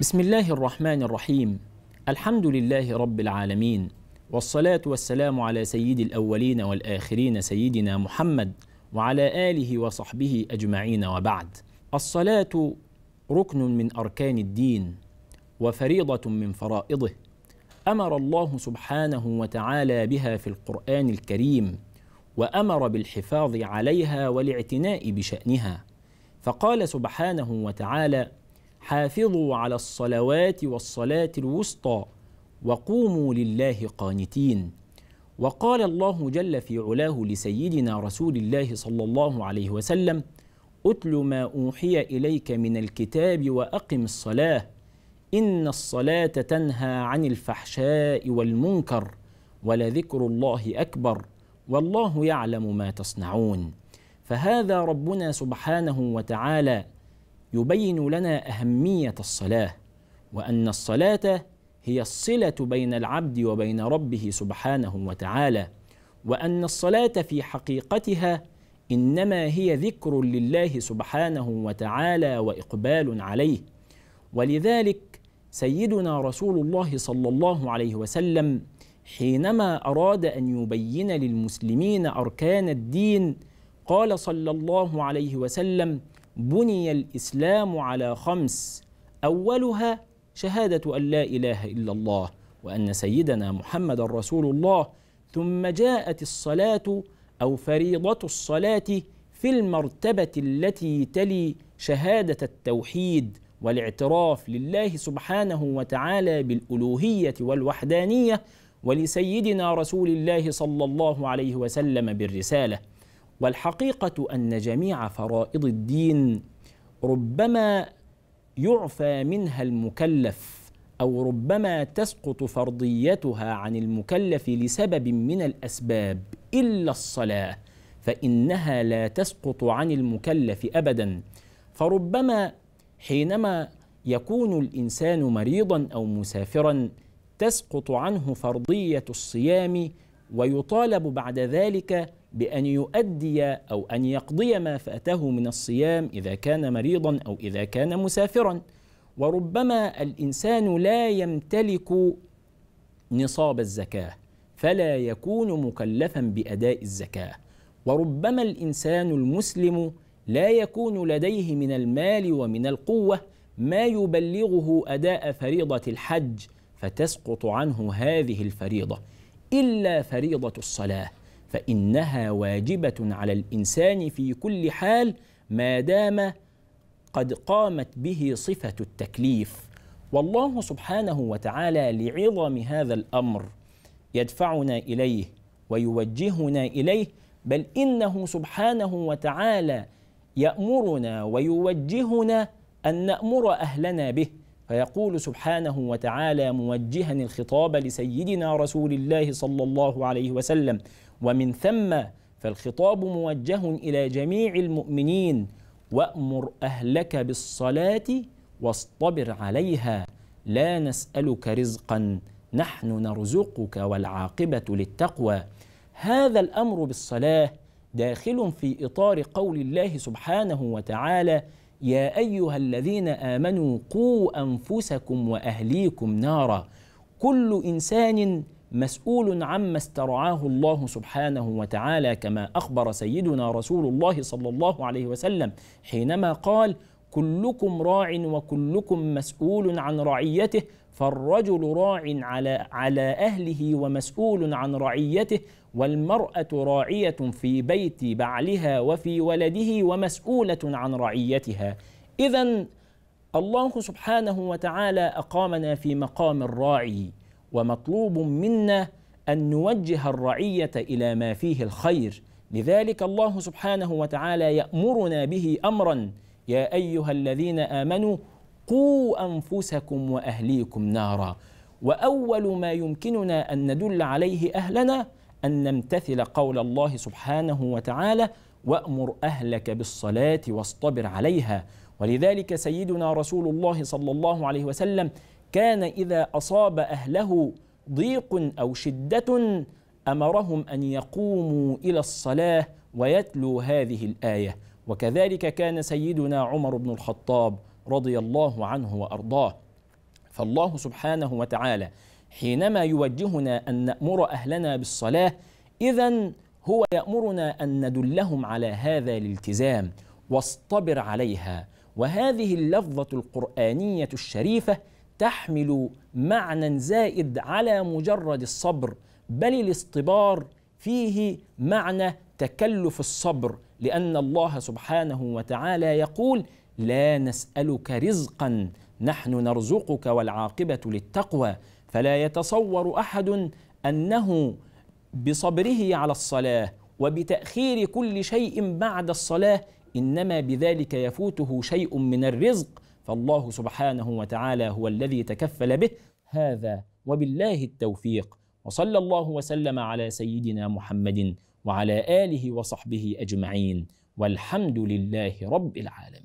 بسم الله الرحمن الرحيم الحمد لله رب العالمين والصلاة والسلام على سيد الأولين والآخرين سيدنا محمد وعلى آله وصحبه أجمعين وبعد الصلاة ركن من أركان الدين وفريضة من فرائضه أمر الله سبحانه وتعالى بها في القرآن الكريم وأمر بالحفاظ عليها والاعتناء بشأنها فقال سبحانه وتعالى حافظوا على الصلوات والصلاة الوسطى وقوموا لله قانتين وقال الله جل في علاه لسيدنا رسول الله صلى الله عليه وسلم اتل ما اوحي اليك من الكتاب واقم الصلاه ان الصلاه تنهى عن الفحشاء والمنكر ولذكر الله اكبر والله يعلم ما تصنعون فهذا ربنا سبحانه وتعالى يبين لنا اهميه الصلاه وان الصلاه هي الصله بين العبد وبين ربه سبحانه وتعالى وان الصلاه في حقيقتها انما هي ذكر لله سبحانه وتعالى واقبال عليه ولذلك سيدنا رسول الله صلى الله عليه وسلم حينما اراد ان يبين للمسلمين اركان الدين قال صلى الله عليه وسلم بني الاسلام على خمس اولها شهاده ان لا اله الا الله وان سيدنا محمد رسول الله ثم جاءت الصلاه او فريضه الصلاه في المرتبه التي تلي شهاده التوحيد والاعتراف لله سبحانه وتعالى بالالوهيه والوحدانيه ولسيدنا رسول الله صلى الله عليه وسلم بالرساله والحقيقه ان جميع فرائض الدين ربما يعفى منها المكلف او ربما تسقط فرضيتها عن المكلف لسبب من الاسباب الا الصلاه فانها لا تسقط عن المكلف ابدا فربما حينما يكون الانسان مريضا او مسافرا تسقط عنه فرضيه الصيام ويطالب بعد ذلك بأن يؤدي أو أن يقضي ما فأته من الصيام إذا كان مريضا أو إذا كان مسافرا وربما الإنسان لا يمتلك نصاب الزكاة فلا يكون مكلفا بأداء الزكاة وربما الإنسان المسلم لا يكون لديه من المال ومن القوة ما يبلغه أداء فريضة الحج فتسقط عنه هذه الفريضة إلا فريضة الصلاة فإنها واجبة على الإنسان في كل حال ما دام قد قامت به صفة التكليف والله سبحانه وتعالى لعظم هذا الأمر يدفعنا إليه ويوجهنا إليه بل إنه سبحانه وتعالى يأمرنا ويوجهنا أن نأمر أهلنا به فيقول سبحانه وتعالى موجها الخطاب لسيدنا رسول الله صلى الله عليه وسلم ومن ثم فالخطاب موجه الى جميع المؤمنين وامر اهلك بالصلاه واصطبر عليها لا نسالك رزقا نحن نرزقك والعاقبه للتقوى هذا الامر بالصلاه داخل في اطار قول الله سبحانه وتعالى يا أيها الذين آمنوا قوا أنفسكم وأهليكم نارا كل إنسان مسؤول عما استرعاه الله سبحانه وتعالى كما أخبر سيدنا رسول الله صلى الله عليه وسلم حينما قال كلكم راع وكلكم مسؤول عن رعيته فالرجل راع على على اهله ومسؤول عن رعيته والمراه راعيه في بيت بعلها وفي ولده ومسؤوله عن رعيتها اذا الله سبحانه وتعالى اقامنا في مقام الراعي ومطلوب منا ان نوجه الرعيه الى ما فيه الخير لذلك الله سبحانه وتعالى يامرنا به امرا يا ايها الذين امنوا قوا أنفسكم وأهليكم نارا وأول ما يمكننا أن ندل عليه أهلنا أن نمتثل قول الله سبحانه وتعالى وأمر أهلك بالصلاة واصطبر عليها ولذلك سيدنا رسول الله صلى الله عليه وسلم كان إذا أصاب أهله ضيق أو شدة أمرهم أن يقوموا إلى الصلاة ويتلوا هذه الآية وكذلك كان سيدنا عمر بن الخطاب رضي الله عنه وارضاه فالله سبحانه وتعالى حينما يوجهنا ان نامر اهلنا بالصلاه اذا هو يامرنا ان ندلهم على هذا الالتزام واصطبر عليها وهذه اللفظه القرانيه الشريفه تحمل معنى زائد على مجرد الصبر بل الاصطبار فيه معنى تكلف الصبر لان الله سبحانه وتعالى يقول لا نسألك رزقا نحن نرزقك والعاقبة للتقوى فلا يتصور أحد أنه بصبره على الصلاة وبتأخير كل شيء بعد الصلاة إنما بذلك يفوته شيء من الرزق فالله سبحانه وتعالى هو الذي تكفل به هذا وبالله التوفيق وصلى الله وسلم على سيدنا محمد وعلى آله وصحبه أجمعين والحمد لله رب العالمين